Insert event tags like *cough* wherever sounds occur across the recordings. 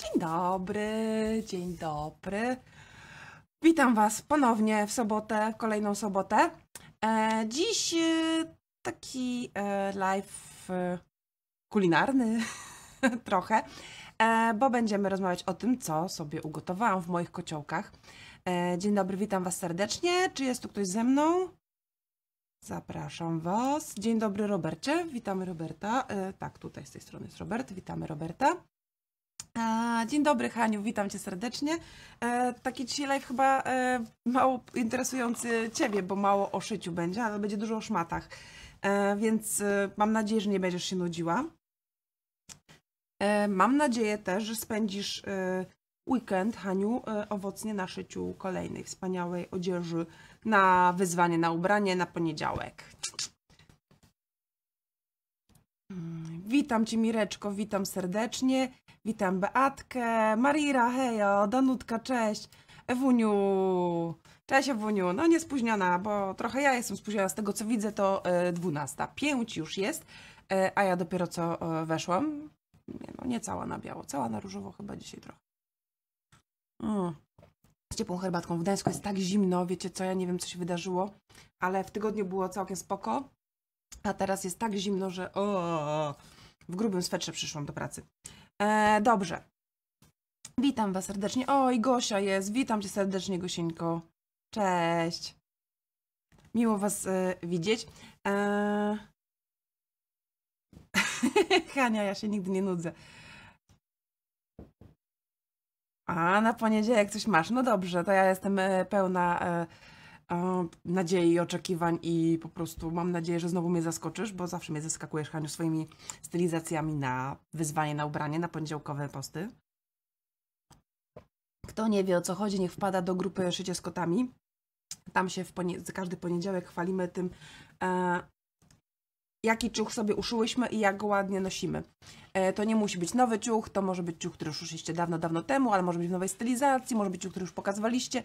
Dzień dobry, dzień dobry. Witam Was ponownie w sobotę, w kolejną sobotę. E, dziś e, taki e, live kulinarny *laughs* trochę, bo będziemy rozmawiać o tym, co sobie ugotowałam w moich kociołkach. dzień dobry, witam Was serdecznie. Czy jest tu ktoś ze mną? Zapraszam Was. Dzień dobry, Robercie. Witamy Roberta. E, tak, tutaj z tej strony jest Robert. Witamy Roberta. E, dzień dobry, Haniu. Witam Cię serdecznie. E, taki dzisiaj live chyba e, mało interesujący Ciebie, bo mało o szyciu będzie, ale będzie dużo o szmatach. E, więc mam nadzieję, że nie będziesz się nudziła. Mam nadzieję też, że spędzisz weekend, Haniu, owocnie na szyciu kolejnej wspaniałej odzieży na wyzwanie, na ubranie na poniedziałek. Mm, witam Cię Mireczko, witam serdecznie, witam Beatkę, Marira, hejo, Danutka, cześć, Ewuniu, cześć Ewuniu, no nie spóźniona, bo trochę ja jestem spóźniona, z tego co widzę to 12.05 e, już jest, e, a ja dopiero co e, weszłam, nie, no nie cała na biało, cała na różowo chyba dzisiaj trochę. Mm z ciepłą herbatką. W Gdańsku jest tak zimno, wiecie co, ja nie wiem co się wydarzyło, ale w tygodniu było całkiem spoko, a teraz jest tak zimno, że o, w grubym swetrze przyszłam do pracy. E, dobrze. Witam Was serdecznie. Oj, Gosia jest. Witam Cię serdecznie, Gosieńko. Cześć. Miło Was e, widzieć. E... *laughs* Hania, ja się nigdy nie nudzę. A na poniedziałek coś masz. No dobrze, to ja jestem e, pełna e, nadziei, i oczekiwań i po prostu mam nadzieję, że znowu mnie zaskoczysz, bo zawsze mnie zaskakujesz, Haniu, swoimi stylizacjami na wyzwanie na ubranie, na poniedziałkowe posty. Kto nie wie o co chodzi, niech wpada do grupy Szycie z kotami. Tam się w każdy poniedziałek chwalimy tym, e, jaki ciuch sobie uszyłyśmy i jak go ładnie nosimy. E, to nie musi być nowy ciuch, to może być ciuch, który już uszyliście dawno, dawno temu, ale może być w nowej stylizacji, może być ciuch, który już pokazywaliście,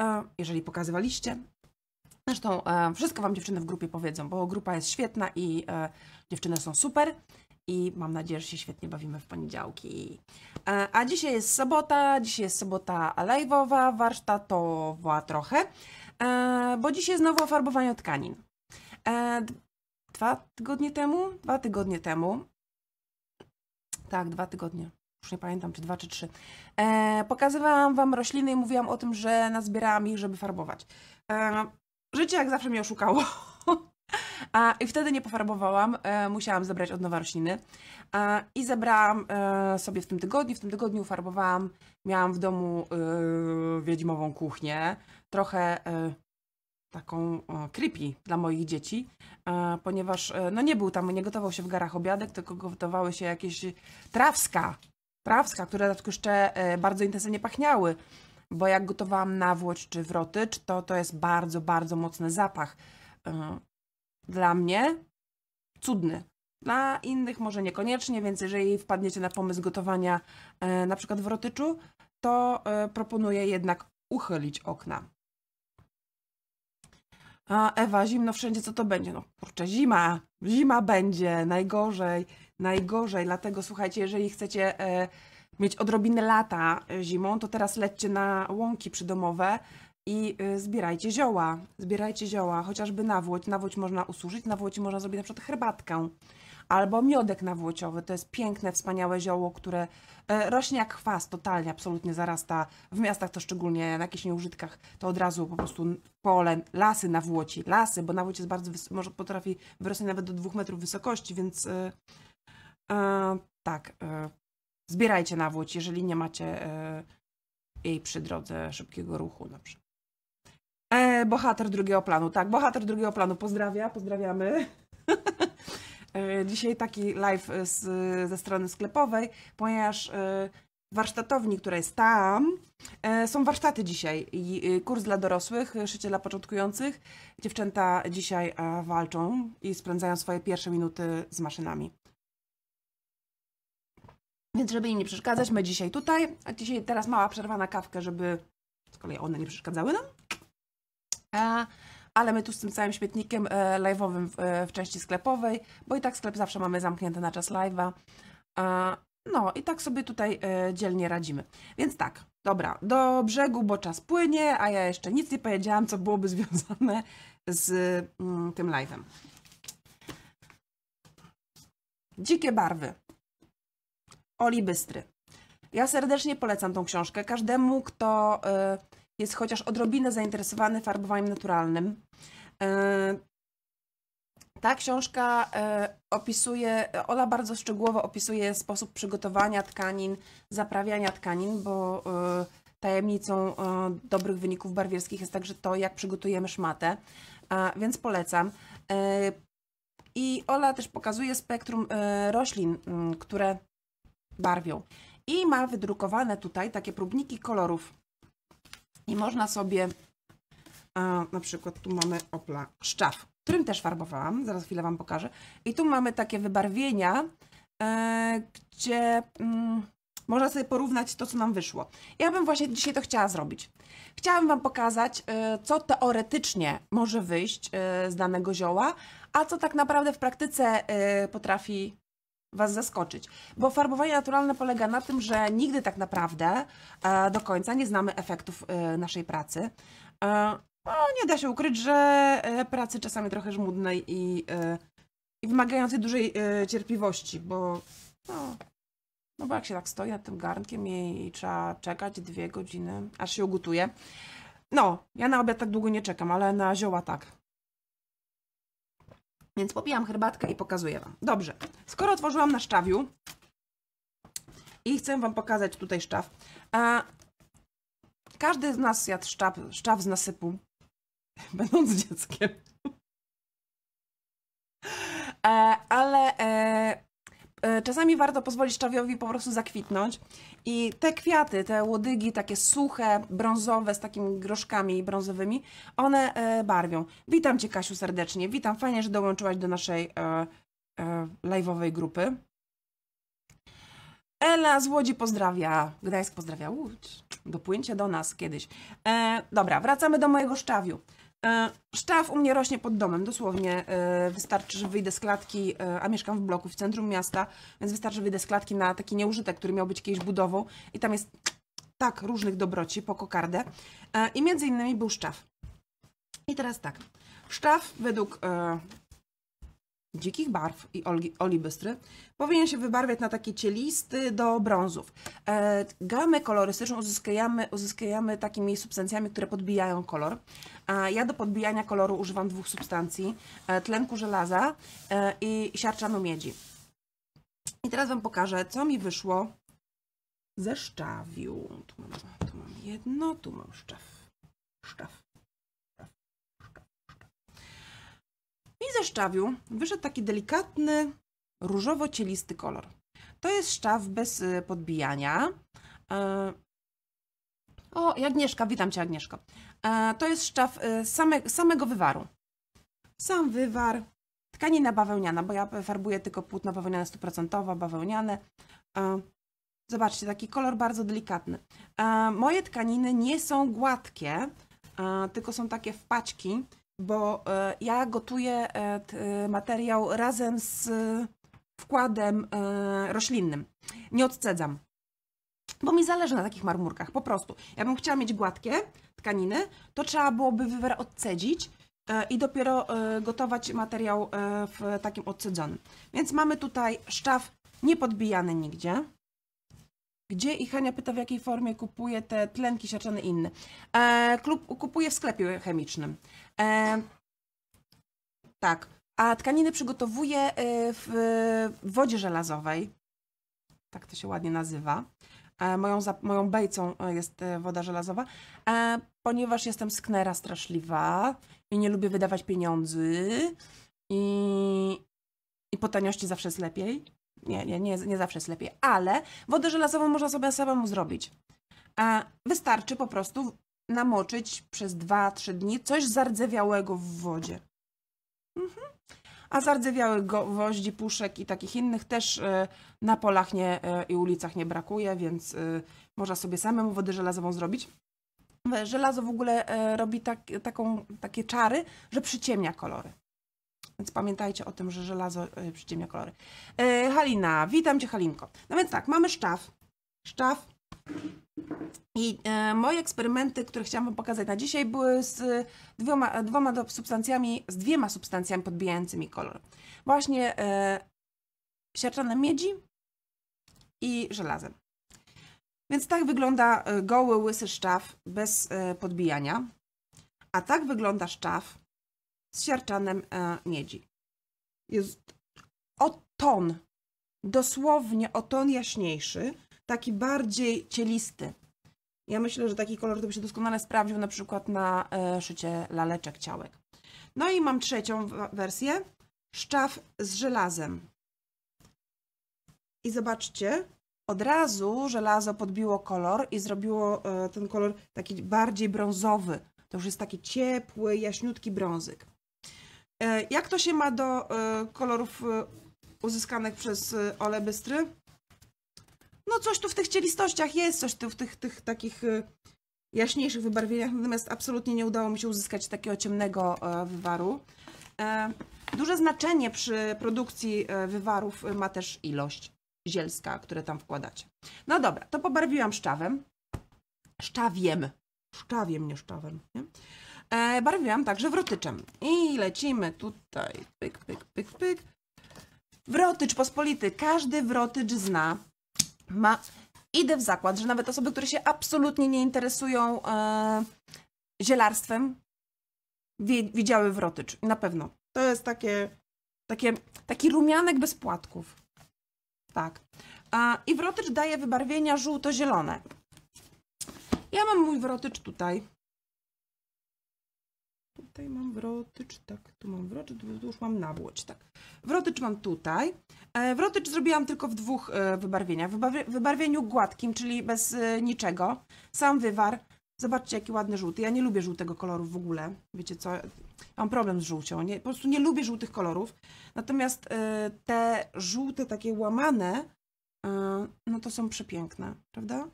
e, jeżeli pokazywaliście. Zresztą e, wszystko Wam dziewczyny w grupie powiedzą, bo grupa jest świetna i dziewczyny są super i mam nadzieję, że się świetnie bawimy w poniedziałki. A dzisiaj jest sobota, dzisiaj jest sobota live'owa, warsztatowa trochę, bo dzisiaj znowu o farbowaniu tkanin dwa tygodnie temu, dwa tygodnie temu, tak, dwa tygodnie, już nie pamiętam, czy dwa, czy trzy, e, pokazywałam Wam rośliny i mówiłam o tym, że nazbierałam ich, żeby farbować. E, życie jak zawsze mnie oszukało. *laughs* A, I wtedy nie pofarbowałam, e, musiałam zebrać od nowa rośliny. E, I zebrałam e, sobie w tym tygodniu. W tym tygodniu farbowałam, miałam w domu e, wiedźmową kuchnię, trochę e, taką creepy dla moich dzieci, e, ponieważ e, no nie był tam, nie gotował się w garach obiadek, tylko gotowały się jakieś trawska, trawska, które dodatku jeszcze e, bardzo intensywnie pachniały, bo jak gotowałam nawłoć czy wrotycz, to to jest bardzo, bardzo mocny zapach. Dla mnie cudny. Dla innych może niekoniecznie, więc jeżeli wpadniecie na pomysł gotowania na przykład wrotyczu, to proponuję jednak uchylić okna a Ewa, zimno wszędzie, co to będzie? No kurczę, zima, zima będzie, najgorzej, najgorzej, dlatego słuchajcie, jeżeli chcecie e, mieć odrobinę lata e, zimą, to teraz lećcie na łąki przydomowe i e, zbierajcie zioła, zbierajcie zioła, chociażby Na nawłoć można na nawłoci można zrobić na przykład herbatkę, albo miodek nawłociowy. To jest piękne, wspaniałe zioło, które e, rośnie jak chwast, totalnie, absolutnie zarasta. W miastach to szczególnie, na jakichś nieużytkach, to od razu po prostu pole, lasy nawłoci, lasy, bo nawłoć jest bardzo, może potrafi wyrosnąć nawet do dwóch metrów wysokości, więc e, e, tak, e, zbierajcie nawłoć, jeżeli nie macie e, jej przy drodze szybkiego ruchu na przykład. E, bohater drugiego planu, tak, bohater drugiego planu, pozdrawia, pozdrawiamy. *laughs* E, dzisiaj taki live e, z, ze strony sklepowej, ponieważ e, warsztatowni, która jest tam, są warsztaty dzisiaj i kurs dla dorosłych, szycie dla początkujących. Dziewczęta dzisiaj walczą i spędzają swoje pierwsze minuty z maszynami. Więc żeby im nie przeszkadzać, my dzisiaj tutaj, a dzisiaj teraz mała przerwa na kawkę, żeby z kolei one nie przeszkadzały nam. A ale my tu z tym całym śmietnikiem e, live'owym w, e, w części sklepowej, bo i tak sklep zawsze mamy zamknięty na czas live'a. No i tak sobie tutaj e, dzielnie radzimy. Więc tak, dobra, do brzegu, bo czas płynie, a ja jeszcze nic nie powiedziałam, co byłoby związane z mm, tym live'em. Dzikie barwy. Oli Bystry. Ja serdecznie polecam tą książkę każdemu, kto jest chociaż odrobinę zainteresowany farbowaniem naturalnym. E, ta książka e, opisuje, Ola bardzo szczegółowo opisuje sposób przygotowania tkanin, zaprawiania tkanin, bo e, tajemnicą dobrych wyników barwierskich jest także to, jak przygotujemy szmatę, więc polecam. I Ola też pokazuje spektrum roślin, które barwią. I ma wydrukowane tutaj takie próbniki kolorów i można sobie, a, na przykład tu mamy, opla, szczaw, którym też farbowałam, zaraz chwilę Wam pokażę. I tu mamy takie wybarwienia, e, gdzie mm, można sobie porównać to, co nam wyszło. Ja bym właśnie dzisiaj to chciała zrobić. Chciałabym Wam pokazać, e, co teoretycznie może wyjść e, z danego zioła, a co tak naprawdę w praktyce e, potrafi Was zaskoczyć. Bo farbowanie naturalne polega na tym, że nigdy tak naprawdę e, do końca nie znamy efektów e, naszej pracy. E, no, nie da się ukryć, że pracy czasami trochę żmudnej i, i wymagającej dużej cierpliwości, bo no, no bo jak się tak stoi nad tym garnkiem i, i trzeba czekać dwie godziny, aż się ugotuje. No, ja na obiad tak długo nie czekam, ale na zioła tak. Więc popijam herbatkę i pokazuję Wam. Dobrze, skoro otworzyłam na szczawiu i chcę Wam pokazać tutaj szczaw. a każdy z nas jadł szczaw, szczaw z nasypu, *laughs* będąc dzieckiem. *laughs* E, ale e, E, czasami warto pozwolić czawiajowi po prostu zakwitnąć i te kwiaty, te łodygi takie suche, brązowe z takimi groszkami brązowymi, one e, barwią. Witam Cię Kasiu serdecznie, witam, fajnie, że dołączyłaś do naszej e, e, live'owej grupy. Ela z Łodzi pozdrawia, Gdańsk pozdrawia Łódź, dopłyńcie do nas kiedyś. E, dobra, wracamy do mojego szczawiu. E, sztaf u mnie rośnie pod domem, dosłownie. E, wystarczy, że wyjdę z klatki, e, a mieszkam w bloku w centrum miasta, więc wystarczy, że wyjdę z klatki na taki nieużytek, który miał być kiedyś budową i tam jest tak różnych dobroci po kokardę. I między innymi był sztaf. I teraz tak, sztaf według dzikich barw i oli, bystry, powinien się wybarwiać na takie cielisty do brązów. E, gamę kolorystyczną uzyskujemy, uzyskujemy takimi substancjami, które podbijają kolor. E, ja do podbijania koloru używam dwóch substancji, e, tlenku żelaza e, i siarczanu miedzi. I teraz Wam pokażę, co mi wyszło ze szczawiu. Tu mam, tu mam jedno, tu mam szczaw. Szczaw. I ze szczawiu wyszedł taki delikatny, różowo-cielisty kolor. To jest szczaw bez y, podbijania. E, o, Agnieszka, witam Cię Agnieszko. E, to jest szczaw y, same, samego wywaru. Sam wywar, tkanina bawełniana, bo ja farbuję tylko płótno bawełniane 100%, bawełniane. E, zobaczcie, taki kolor bardzo delikatny. Moje tkaniny nie są gładkie, tylko są takie wpaćki, bo e, ja gotuję e, e, materiał razem z wkładem roślinnym. Nie odcedzam, bo mi zależy na takich marmurkach, po prostu. Ja bym chciała mieć gładkie tkaniny, to trzeba byłoby wywar odcedzić i dopiero gotować materiał w takim odcedzonym. Więc mamy tutaj szczaw niepodbijany nigdzie. Gdzie i Hania pyta, w jakiej formie kupuje te tlenki siarczane i inne. E, klub, kupuje w sklepie chemicznym. E, tak. A tkaniny przygotowuje w, w wodzie żelazowej. Tak to się ładnie nazywa. E, moją, moją bejcą e, jest e, woda żelazowa, ponieważ jestem sknera straszliwa i nie lubię wydawać pieniędzy i, i po taniości zawsze jest lepiej nie, nie, nie, nie zawsze jest lepiej, ale wodę żelazową można sobie samemu zrobić. A wystarczy po prostu namoczyć przez 2-3 dni coś zardzewiałego w wodzie. Mhm. A zardzewiałych gwoździ, puszek i takich innych też e, na polach nie, e, i ulicach nie brakuje, więc e, można sobie samemu wodę żelazową zrobić. Żelazo w ogóle robi tak, taką, takie czary, że przyciemnia kolory. Więc pamiętajcie o tym, że żelazo e, przyciemnia kolory. Yy, Halina, witam Cię Halinko. No więc tak, mamy sztaf. Sztaf. I yy, moje eksperymenty, które chciałam Wam pokazać na dzisiaj, były z dwoma, dwoma substancjami, z dwiema substancjami podbijającymi kolor. Właśnie yy, siarczanem miedzi i żelazem. Więc tak wygląda goły, łysy sztaf bez podbijania. A tak wygląda sztaf z siarczanem e, miedzi. Jest o ton, dosłownie o ton jaśniejszy, taki bardziej cielisty. Ja myślę, że taki kolor to by się doskonale sprawdził na przykład na e, szycie laleczek, ciałek. No i mam trzecią wersję, szczaw z żelazem. I zobaczcie, od razu żelazo podbiło kolor i zrobiło e, ten kolor taki bardziej brązowy. To już jest taki ciepły, jaśniutki brązyk. E, jak to się ma do e, kolorów e, uzyskanych przez Ole Bystry? No coś tu w tych cielistościach jest, coś tu w tych, tych takich jaśniejszych wybarwieniach, natomiast absolutnie nie udało mi się uzyskać takiego ciemnego wywaru. Duże znaczenie przy produkcji wywarów ma też ilość zielska, które tam wkładacie. No dobra, to pobarwiłam szczawem. Szczawiem. Szczawiem, nie szczawem. Nie? E, barwiłam także wrotyczem. I lecimy tutaj. Pyk, pyk, pyk, pyk. Wrotycz pospolity. Każdy wrotycz zna. Ma... Idę w zakład, że nawet osoby, które się absolutnie nie interesują e, zielarstwem, wie, widziały wrotycz. Na pewno. To jest takie, takie, taki rumianek bez płatków. Tak. E, I wrotycz daje wybarwienia żółto-zielone. Ja mam mój wrotycz tutaj. Tutaj mam wrotycz, tak, tu mam wrotycz, tu już mam nabłoć, tak. Wrotycz mam tutaj. E, wrotycz zrobiłam tylko w dwóch e, wybarwieniach. W wybarwieniu gładkim, czyli bez e, niczego. Sam wywar. Zobaczcie, jaki ładny żółty. Ja nie lubię żółtego koloru w ogóle. Wiecie co? Mam problem z żółcią. Nie, po prostu nie lubię żółtych kolorów. Natomiast te żółte, takie łamane, no to są przepiękne, prawda?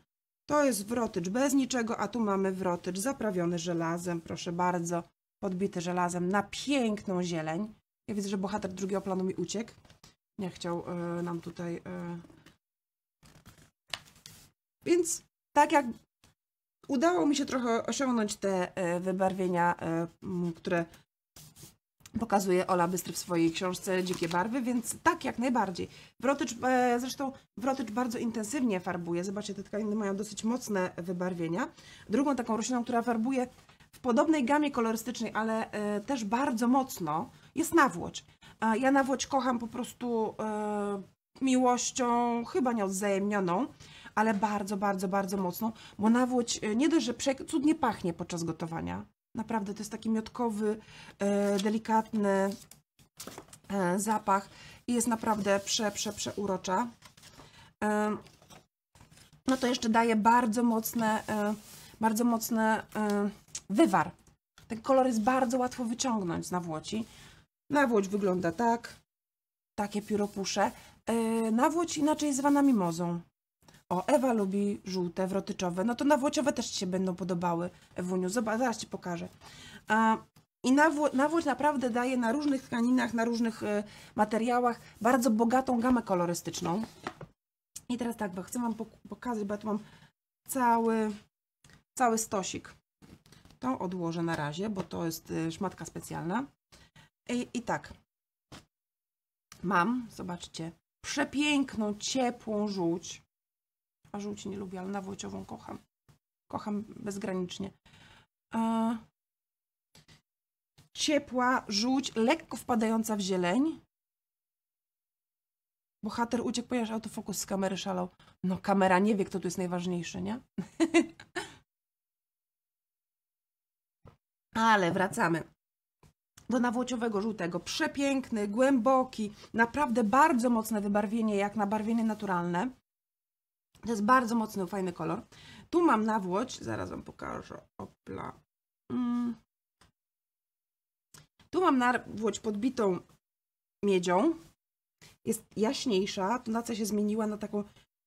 To jest wrotycz bez niczego, a tu mamy wrotycz zaprawiony żelazem, proszę bardzo podbity żelazem na piękną zieleń. Ja widzę, że bohater drugiego planu mi uciekł. Nie chciał y, nam tutaj... Y... Więc tak jak udało mi się trochę osiągnąć te y, wybarwienia, które pokazuje Ola Bystry w swojej książce Dzikie Barwy, więc tak, jak najbardziej. Wrotycz, e, zresztą wrotycz bardzo intensywnie farbuje. Zobaczcie, te tkaniny mają dosyć mocne wybarwienia. Drugą taką rośliną, która farbuje w podobnej gamie kolorystycznej, ale e, też bardzo mocno jest nawłoć. Ja nawłoć kocham po prostu e, miłością, chyba nieodzajemnioną, ale bardzo, bardzo, bardzo mocną, bo nawłoć e, nie dość, że cudnie pachnie podczas gotowania. Naprawdę to jest taki miotkowy, delikatny zapach i jest naprawdę prze, prze, przeurocza. No to jeszcze daje bardzo mocne, bardzo mocne wywar. Ten kolor jest bardzo łatwo wyciągnąć z nawłoci. Nawłoć wygląda tak, takie pióropusze. Yy, e, nawłoć inaczej zwana mimozą. O, Ewa lubi żółte, wrotyczowe. No to nawłociowe też Ci się będą podobały, Ewuniu. Zobacz, zaraz Ci pokażę. A, I nawło, nawłoć naprawdę daje na różnych tkaninach, na różnych y, materiałach bardzo bogatą gamę kolorystyczną. I teraz tak, bo chcę Wam pokazać, bo ja tu mam cały, cały stosik to odłożę na razie, bo to jest y, szmatka specjalna. I, i tak, mam, zobaczcie, przepiękną, ciepłą żółć. A żółć nie lubię, ale nawłociową kocham. Kocham bezgranicznie. E, ciepła żółć, lekko wpadająca w zieleń. Bohater uciekł, ponieważ autofokus z kamery szalał. No kamera nie wie, kto tu jest najważniejszy, nie? *laughs* Ale wracamy do nawłociowego żółtego. Przepiękny, głęboki, naprawdę bardzo mocne wybarwienie, jak na barwienie naturalne. To jest bardzo mocny, fajny kolor. Tu mam nawłoć, zaraz Wam pokażę. Opla. Mm. Tu mam nawłoć podbitą miedzią. Jest jaśniejsza, tonacja się zmieniła na taką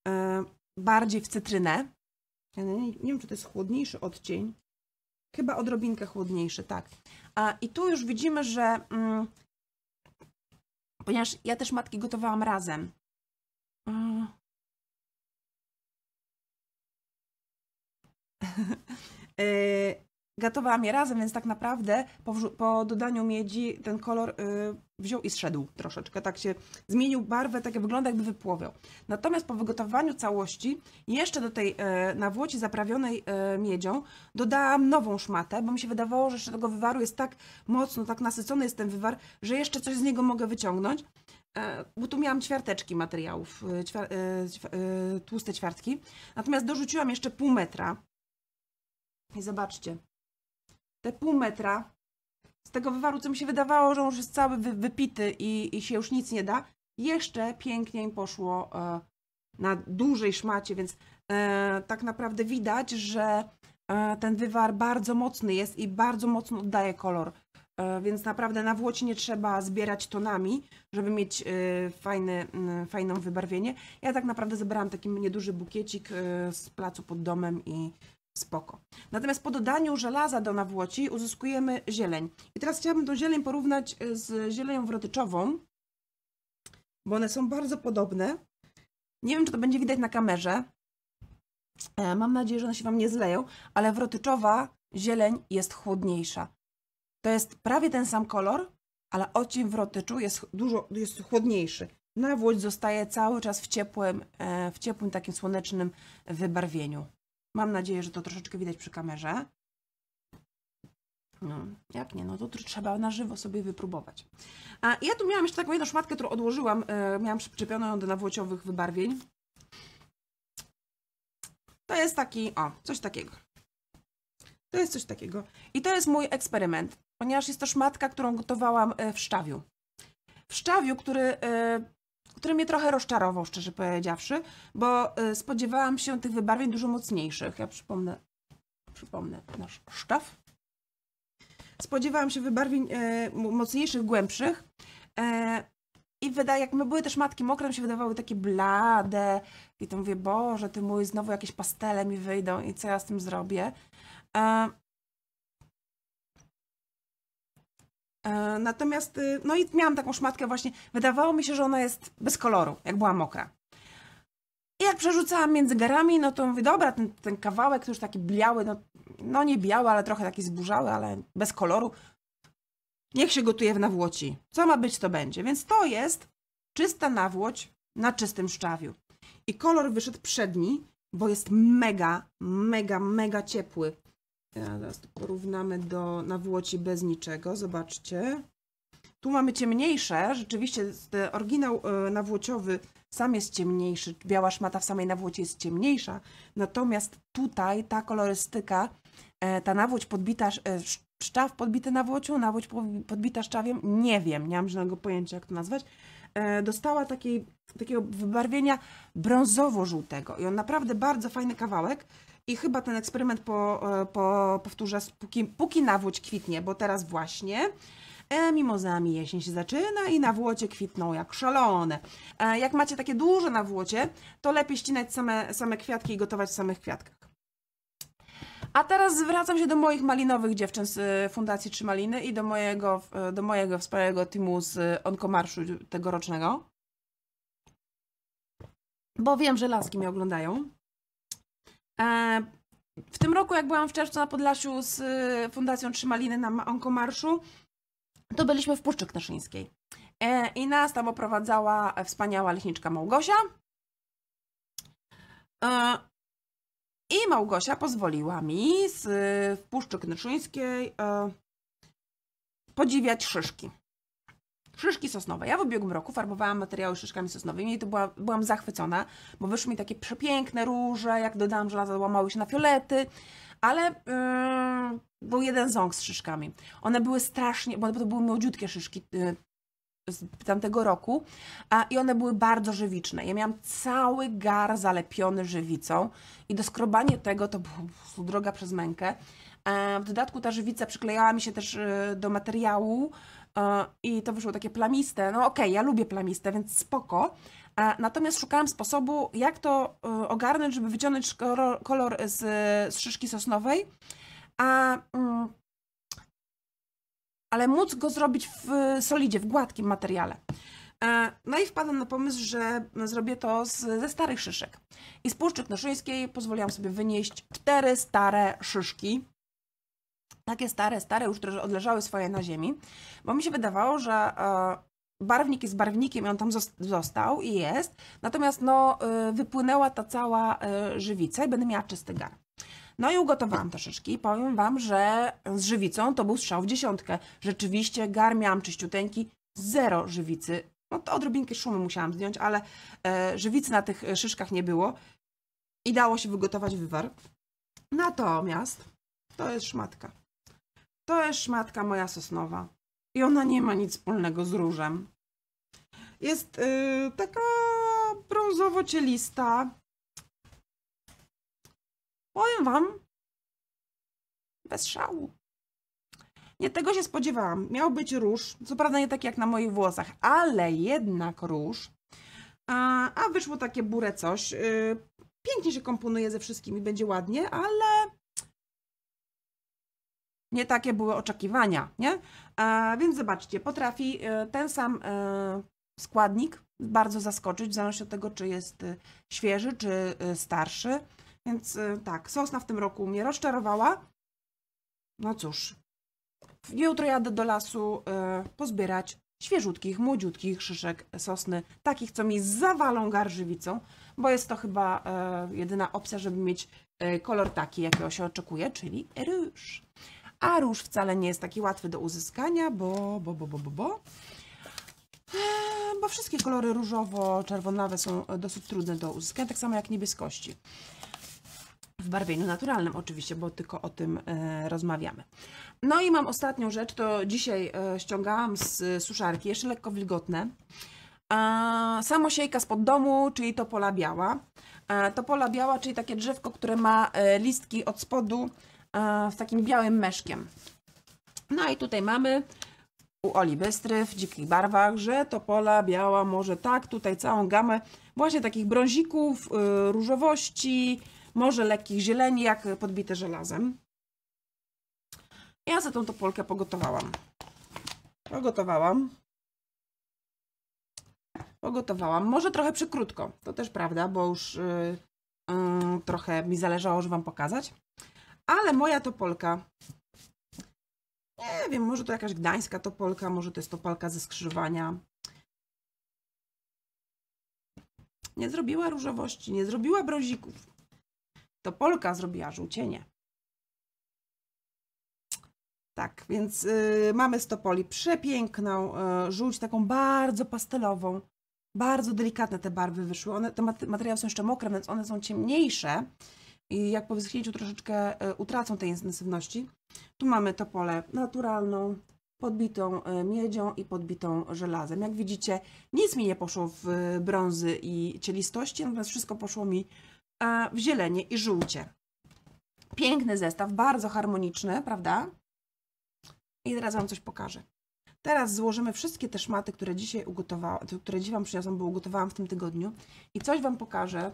e, bardziej w cytrynę. Ja nie, nie, wiem, czy to jest chłodniejszy odcień chyba odrobinkę chłodniejszy, tak. I tu już widzimy, że mm, ponieważ ja też matki gotowałam razem. Mm. *laughs* Y, Gotowałam je razem, więc tak naprawdę po, po dodaniu miedzi ten kolor y, wziął i zszedł troszeczkę. Tak się zmienił barwę, tak jak wygląda, jakby wypłowiał. Natomiast po wygotowaniu całości, jeszcze do tej y, e, nawłoci zaprawionej y, miedzią, dodałam nową szmatę, bo mi się wydawało, że jeszcze tego wywaru jest tak mocno, tak nasycony jest ten wywar, że jeszcze coś z niego mogę wyciągnąć e, bo tu miałam ćwiarteczki materiałów, ćwiar, tłuste ćwiartki. Natomiast dorzuciłam jeszcze pół metra. I zobaczcie, te pół metra z tego wywaru, co mi się wydawało, że on już jest cały wy, wypity i, i się już nic nie da, jeszcze piękniej poszło e, na dużej szmacie, więc e, tak naprawdę widać, że e, ten wywar bardzo mocny jest i bardzo mocno oddaje kolor. E, więc naprawdę na włoci nie trzeba zbierać tonami, żeby mieć e, fajne, fajną wybarwienie. Ja tak naprawdę zebrałam taki nieduży bukiecik e, z placu pod domem i spoko. Natomiast po dodaniu żelaza do nawłoci uzyskujemy zieleń. I teraz chciałabym tą zieleń porównać e, z zielenią wrotyczową, bo one są bardzo podobne. Nie wiem, czy to będzie widać na kamerze. E, mam nadzieję, że one się Wam nie zleją, ale wrotyczowa zieleń jest chłodniejsza. To jest prawie ten sam kolor, ale odcień wrotyczu jest dużo jest chłodniejszy. Nawłoć zostaje cały czas w ciepłym, e, w ciepłym takim słonecznym wybarwieniu. Mam nadzieję, że to troszeczkę widać przy kamerze. No, jak nie, no to trzeba na żywo sobie wypróbować. A ja tu miałam jeszcze taką jedną szmatkę, którą odłożyłam. E, miałam przyczepioną ją do nawłociowych wybarwień. To jest taki, o, coś takiego. To jest coś takiego. I to jest mój eksperyment, ponieważ jest to szmatka, którą gotowałam e, w szczawiu. W szczawiu, który e, który mnie trochę rozczarował, szczerze powiedziawszy, bo y, spodziewałam się tych wybarwień dużo mocniejszych. Ja przypomnę, przypomnę nasz sztaf. Spodziewałam się wybarwień e, mocniejszych, głębszych. E, I wydaje, jak my no były też matki mokre, mi się wydawały takie blade. I to mówię, Boże, ty mój, znowu jakieś pastele mi wyjdą i co ja z tym zrobię. E, E, natomiast, y, no i miałam taką szmatkę właśnie, wydawało mi się, że ona jest bez koloru, jak była mokra. I jak przerzucałam między garami, no to mówię, dobra, ten, ten kawałek już taki biały, no, no nie biały, ale trochę taki zburzały, ale bez koloru. Niech się gotuje w nawłoci. Co ma być, to będzie. Więc to jest czysta nawłoć na czystym szczawiu. I kolor wyszedł przedni, bo jest mega, mega, mega ciepły. Teraz to porównamy do nawłoci bez niczego. Zobaczcie. Tu mamy ciemniejsze. Rzeczywiście oryginał e, nawłociowy sam jest ciemniejszy. Biała szmata w samej nawłocie jest ciemniejsza. Natomiast tutaj ta kolorystyka, e, ta nawłoć podbita, e, szczaw podbity włociu, nawłoć podbita szczawiem, nie wiem, nie mam żadnego pojęcia jak to nazwać, dostała takiej, takiego wybarwienia brązowo-żółtego. I on naprawdę bardzo fajny kawałek. I chyba ten eksperyment po, e, po, powtórzę, póki, póki nawłoć kwitnie, bo teraz właśnie e, mimozami jesień się zaczyna i na Włocie kwitną jak szalone. E, jak macie takie duże Włocie, to lepiej ścinać same, same kwiatki i gotować w samych kwiatkach. A teraz zwracam się do moich malinowych dziewczyn z e, Fundacji Trzy Maliny i do mojego, e, do mojego wspaniałego teamu z Onkomarszu tegorocznego. Bo wiem, że laski mnie oglądają. E, w tym roku, jak byłam w czerwcu na Podlasiu z e, Fundacją Trzymaliny na Onkomarszu, to byliśmy w Puszczy Knyszyńskiej. E, I nas tam oprowadzała wspaniała leśniczka Małgosia. I Małgosia pozwoliła mi z, w Puszczy podziwiać szyszki. Szyszki sosnowe. Ja w ubiegłym roku farbowałam materiały szyszkami sosnowymi i to była, byłam zachwycona, bo wyszły mi takie przepiękne róże, jak dodałam żelaza, łamały się na fiolety, ale yy, był jeden ząg z szyszkami. One były strasznie, bo to były młodziutkie szyszki, yy, z tamtego roku a, i one były bardzo żywiczne. Ja miałam cały gar zalepiony żywicą i doskrobanie tego to była droga przez mękę. E, w dodatku ta żywica przyklejała mi się też e, do materiału, E, i to wyszło takie plamiste. No okej, okay, ja lubię plamiste, więc spoko. E, natomiast szukałam sposobu, jak to e, ogarnąć, żeby wyciągnąć kolor z, z szyszki sosnowej, a, mm, ale móc go zrobić w solidzie, w gładkim materiale. No i wpadłam na pomysł, że zrobię to z, ze starych szyszek. I z Puszczyk Knyszyńskiej pozwoliłam sobie wynieść cztery stare szyszki, takie stare, stare, już które odleżały swoje na ziemi, bo mi się wydawało, że e, barwnik jest barwnikiem i on tam został i jest, natomiast no, e, wypłynęła ta cała e, żywica i będę miała czysty gar. No i ugotowałam troszeczkę i powiem Wam, że z żywicą to był strzał w dziesiątkę. Rzeczywiście gar miałam czyściuteńki, zero żywicy. No to odrobinkę szumy musiałam zdjąć, ale żywicy na tych szyszkach nie było i dało się wygotować wywar. Natomiast to jest szmatka. To jest szmatka moja sosnowa. I ona nie ma nic wspólnego z różem. Jest yy, taka brązowo-cielista. Powiem Wam, bez szału. Nie tego się spodziewałam. Miał być róż, co prawda nie taki jak na moich włosach, ale jednak róż. A, a wyszło takie burę coś. Yy, pięknie się komponuje ze wszystkimi, będzie ładnie, ale nie takie były oczekiwania, nie? więc zobaczcie, potrafi e, ten sam e, składnik bardzo zaskoczyć, w zależności od tego, czy jest e, świeży, czy starszy. Więc tak, sosna w tym roku mnie rozczarowała. No cóż, jutro jadę do lasu pozbierać świeżutkich, młodziutkich szyszek sosny, takich, co mi zawalą garżywicą, bo jest to chyba jedyna opcja, żeby mieć kolor taki, jakiego się oczekuje, czyli ryż. A róż wcale nie jest taki łatwy do uzyskania, bo, bo, bo, bo, bo, bo, e, bo wszystkie kolory różowo-czerwonawe są dosyć trudne do uzyskania, tak samo jak niebieskości. W barwieniu naturalnym oczywiście, bo tylko o tym e, rozmawiamy. No i mam ostatnią rzecz, to dzisiaj e, ściągałam z suszarki, jeszcze lekko wilgotne. E, samosiejka spod domu, czyli topola biała. E, topola biała, czyli takie drzewko, które ma e, listki od spodu, E, w takim białym meszkiem. No i tutaj mamy u Oli Bystry w dzikich barwach, że topola biała może tak, tutaj całą gamę właśnie takich brązików, e, różowości, może lekkich zieleni, jak podbite żelazem. Ja za tą topolkę pogotowałam. Pogotowałam. Pogotowałam. Może trochę przykrótko, to też prawda, bo już yy, yy, trochę mi zależało, żeby Wam pokazać ale moja topolka. Nie wiem, może to jakaś gdańska topolka, może to jest topolka ze skrzyżowania. Nie zrobiła różowości, nie zrobiła brozików. Topolka zrobiła żółcienie. Tak, więc y, mamy z topoli przepiękną y, żółć, taką bardzo pastelową. Bardzo delikatne te barwy wyszły. One, te materiały są jeszcze mokre, więc one są ciemniejsze i jak po wyschnięciu troszeczkę e, utracą tej intensywności. Tu mamy pole naturalną, podbitą e, miedzią i podbitą żelazem. Jak widzicie, nic mi nie poszło w e, brązy i cielistości, natomiast wszystko poszło mi w zielenie i żółcie. Piękny zestaw, bardzo harmoniczny, prawda? I teraz Wam coś pokażę. Teraz złożymy wszystkie te szmaty, które dzisiaj ugotowałam, które dziś Wam przyniosłam, bo ugotowałam w tym tygodniu i coś Wam pokażę,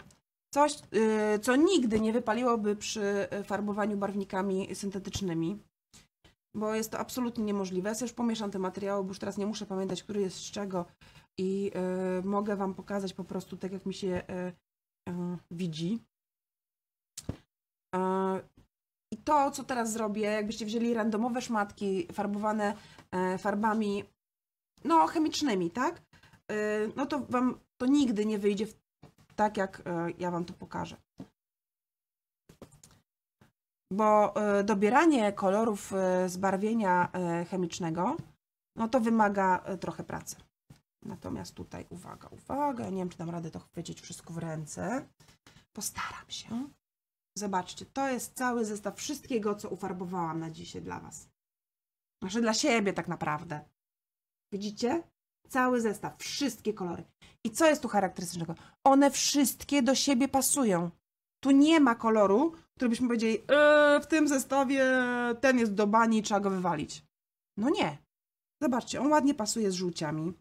Coś, y, co nigdy nie wypaliłoby przy y, farbowaniu barwnikami syntetycznymi, bo jest to absolutnie niemożliwe. Ja już pomieszam te materiały, bo już teraz nie muszę pamiętać, który jest z czego i y, mogę Wam pokazać po prostu tak, jak mi się widzi. I to, co teraz zrobię, jakbyście wzięli randomowe szmatki farbowane e, farbami no, chemicznymi, tak? No to Wam to nigdy nie wyjdzie w tak jak e, ja Wam to pokażę. Bo e, dobieranie kolorów e, zbarwienia chemicznego, no to wymaga trochę pracy. Natomiast tutaj uwaga, uwaga, nie wiem, czy dam radę to chwycić wszystko w ręce. Postaram się. Zobaczcie, to jest cały zestaw wszystkiego, co ufarbowałam na dzisiaj dla Was. Znaczy dla siebie tak naprawdę. Widzicie? Cały zestaw, wszystkie kolory. I co jest tu charakterystycznego? One wszystkie do siebie pasują. Tu nie ma koloru, który byśmy powiedzieli, e, w tym zestawie ten jest do bani, trzeba go wywalić. No nie. Zobaczcie, on ładnie pasuje z żółciami.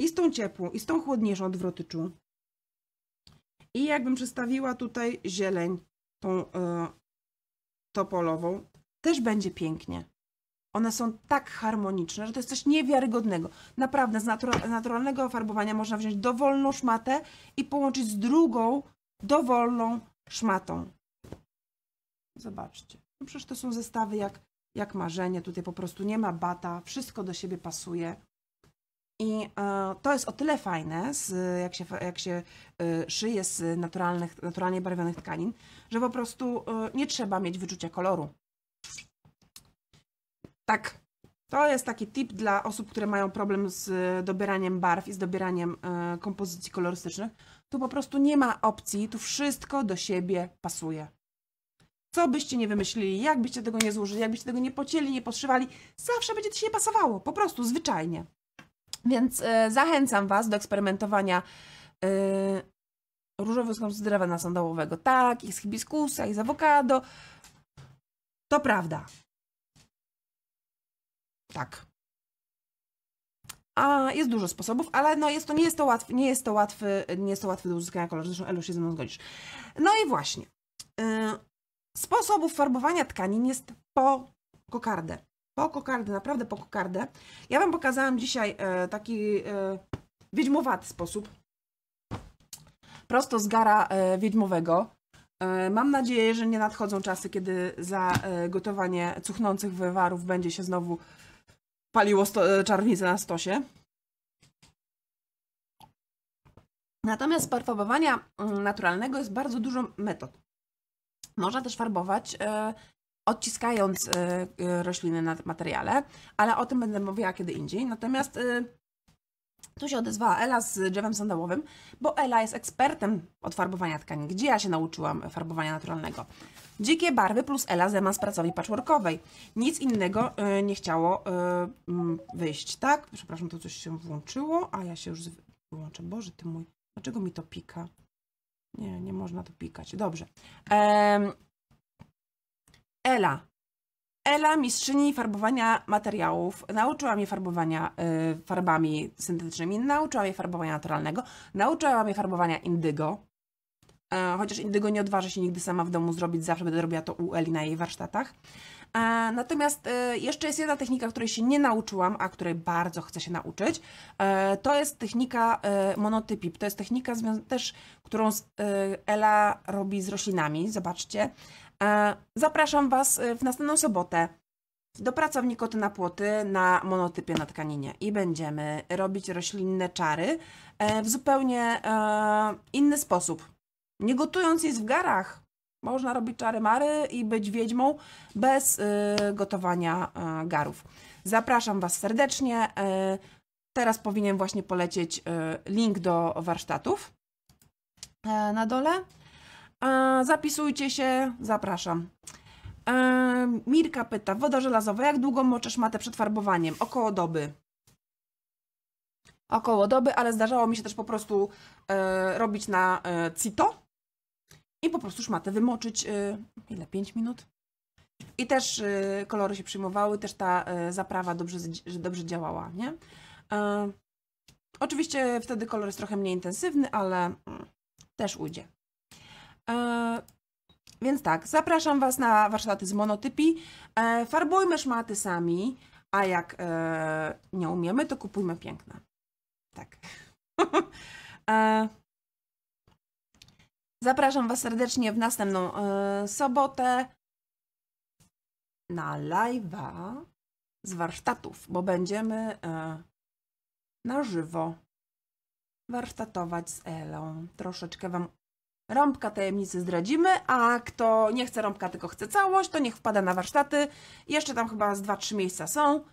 I z tą ciepłą, i z tą chłodniejszą od wrotyczu. I jakbym przestawiła tutaj zieleń, tą y, topolową, też będzie pięknie. One są tak harmoniczne, że to jest coś niewiarygodnego. Naprawdę, z natura naturalnego farbowania można wziąć dowolną szmatę i połączyć z drugą dowolną szmatą. Zobaczcie. No przecież to są zestawy jak, jak marzenie. Tutaj po prostu nie ma bata, wszystko do siebie pasuje. I e, to jest o tyle fajne, z, jak się, jak się e, szyje z naturalnych, naturalnie barwionych tkanin, że po prostu e, nie trzeba mieć wyczucia koloru. Tak. To jest taki tip dla osób, które mają problem z dobieraniem barw i z dobieraniem y, kompozycji kolorystycznych. Tu po prostu nie ma opcji, tu wszystko do siebie pasuje. Co byście nie wymyślili, jak byście tego nie złożyli, jak byście tego nie pocięli, nie podszywali, zawsze będzie to się nie pasowało, po prostu, zwyczajnie. Więc y, zachęcam Was do eksperymentowania y, e, różowy skąd z drewna nasądałowego. Tak, i z hibiskusa, i z awokado. To prawda. Tak. A, jest dużo sposobów, ale no jest to, nie, jest to łatwy, nie, jest to łatwy, nie jest to łatwy do uzyskania koloru, zresztą Elu się ze mną zgodzisz. No i właśnie, yy, sposobów farbowania tkanin jest po kokardę. Po kokardę, naprawdę po kokardę. Ja Wam pokazałam dzisiaj e, taki e, wiedźmowaty sposób. Prosto z gara e, wiedźmowego. E, mam nadzieję, że nie nadchodzą czasy, kiedy za gotowanie cuchnących wywarów będzie się znowu paliło sto- e, czarnicę na stosie. Natomiast farbowania mm, naturalnego jest bardzo dużo metod. Można też farbować e, odciskając e, rośliny na materiale, ale o tym będę mówiła kiedy indziej. Natomiast tu się odezwała Ela z drzewem sandałowym, bo Ela jest ekspertem od farbowania tkanin. Gdzie ja się nauczyłam farbowania naturalnego? Dzikie barwy plus Ela Zema z pracowni patchworkowej. Nic innego y, nie chciało y, mm, wyjść, tak? Przepraszam, to coś się włączyło, a ja się już wyłączę. Boże ty mój, dlaczego mi to pika? Nie, nie można to pikać. Dobrze. Ehm, Ela Ela, mistrzyni farbowania materiałów, nauczyła mnie farbowania y, farbami syntetycznymi, nauczyła mnie farbowania naturalnego, nauczyła mnie farbowania indygo. E, chociaż indygo nie odważę się nigdy sama w domu zrobić, zawsze będę robiła to u Eli na jej warsztatach. E, natomiast y, jeszcze jest jedna technika, której się nie nauczyłam, a której bardzo chcę się nauczyć. E, to jest technika y, monotypii. To jest technika też, którą y, Ela robi z roślinami. Zobaczcie. E, zapraszam Was e, w następną sobotę do pracowni Koty na Płoty na monotypie na tkaninie i będziemy robić roślinne czary e, w zupełnie inny sposób. Nie gotując jej w garach, można robić czary mary i być wiedźmą bez gotowania garów. Zapraszam Was serdecznie. Teraz powinien właśnie polecieć link do warsztatów na dole. E, zapisujcie się, zapraszam. E, Mirka pyta, woda żelazowa, jak długo moczysz matę przed farbowaniem? Około doby. Około doby, ale zdarzało mi się też po prostu e, robić na cito i po prostu szmatę wymoczyć, ile, 5 minut? I też kolory się przyjmowały, też ta zaprawa dobrze, dobrze działała, nie? Oczywiście wtedy kolor jest trochę mniej intensywny, ale mm, też ujdzie. Więc tak, zapraszam Was na warsztaty z monotypii. E, farbujmy szmaty sami, a jak e, nie umiemy, to kupujmy piękne. Tak. *laughs* e, zapraszam Was serdecznie w następną e, sobotę na live'a z warsztatów, bo będziemy e, na żywo warsztatować z Elą. Troszeczkę Wam Rąbka tajemnicy zdradzimy, a kto nie chce rąbka, tylko chce całość, to niech wpada na warsztaty. Jeszcze tam chyba z 2-3 miejsca są.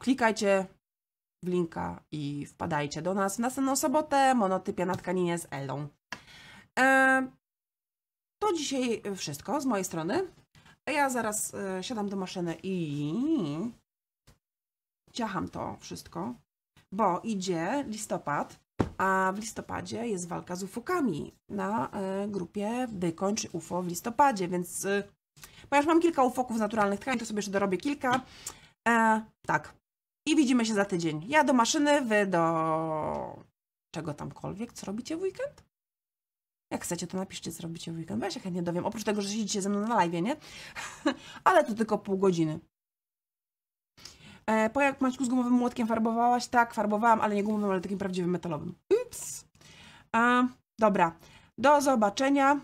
Klikajcie w linka i wpadajcie do nas w następną sobotę. Monotypia na tkaninie z Elą. E, to dzisiaj wszystko z mojej strony. Ja zaraz e, siadam do maszyny i ciacham to wszystko, bo idzie listopad a w listopadzie jest walka z ufokami na e, grupie Wykończ UFO w listopadzie, więc ponieważ e, mam kilka ufoków z naturalnych tkań, to sobie jeszcze dorobię kilka. E, tak. I widzimy się za tydzień. Ja do maszyny, wy do czego tamkolwiek. Co robicie w weekend? Jak chcecie, to napiszcie, co robicie w weekend, bo ja się chętnie dowiem. Oprócz tego, że siedzicie ze mną na live, nie? *laughs* Ale to tylko pół godziny. E, po jak Maćku z gumowym młotkiem farbowałaś? Tak, farbowałam, ale nie gumowym, ale takim prawdziwym metalowym. Ups. dobra. Do zobaczenia.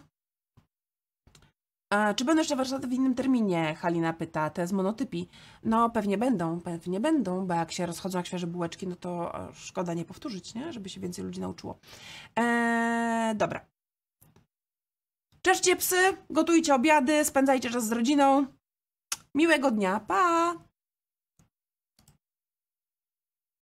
czy będą jeszcze warsztaty w innym terminie? Halina pyta. Te z monotypii. No pewnie będą, pewnie będą, bo jak się rozchodzą jak świeże bułeczki, no to szkoda nie powtórzyć, nie? Żeby się więcej ludzi nauczyło. E, dobra. Cześć psy, gotujcie obiady, spędzajcie czas z rodziną. Miłego dnia, pa!